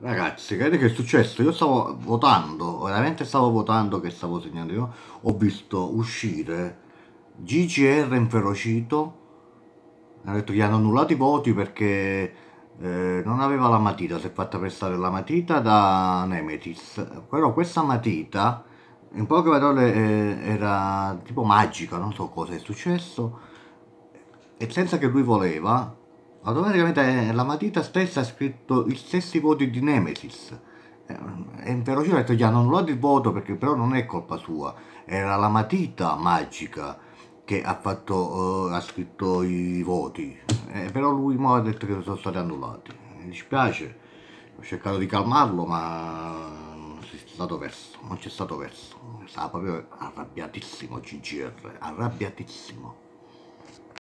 Ragazzi, vedete che è successo? Io stavo votando, veramente stavo votando che stavo segnando io, ho visto uscire GGR inferocito, hanno detto gli hanno annullato i voti perché eh, non aveva la matita, si è fatta prestare la matita da Nemetis, però questa matita, in poche parole, eh, era tipo magica, non so cosa è successo, e senza che lui voleva, automaticamente eh, la matita stessa ha scritto gli stessi voti di Nemesis e eh, Perocino ha detto già non lo ha il voto perché però non è colpa sua era la matita magica che ha, fatto, eh, ha scritto i voti eh, però lui mo ha detto che sono stati annullati mi dispiace ho cercato di calmarlo ma non c'è stato verso non c'è stato verso stava proprio arrabbiatissimo CGR arrabbiatissimo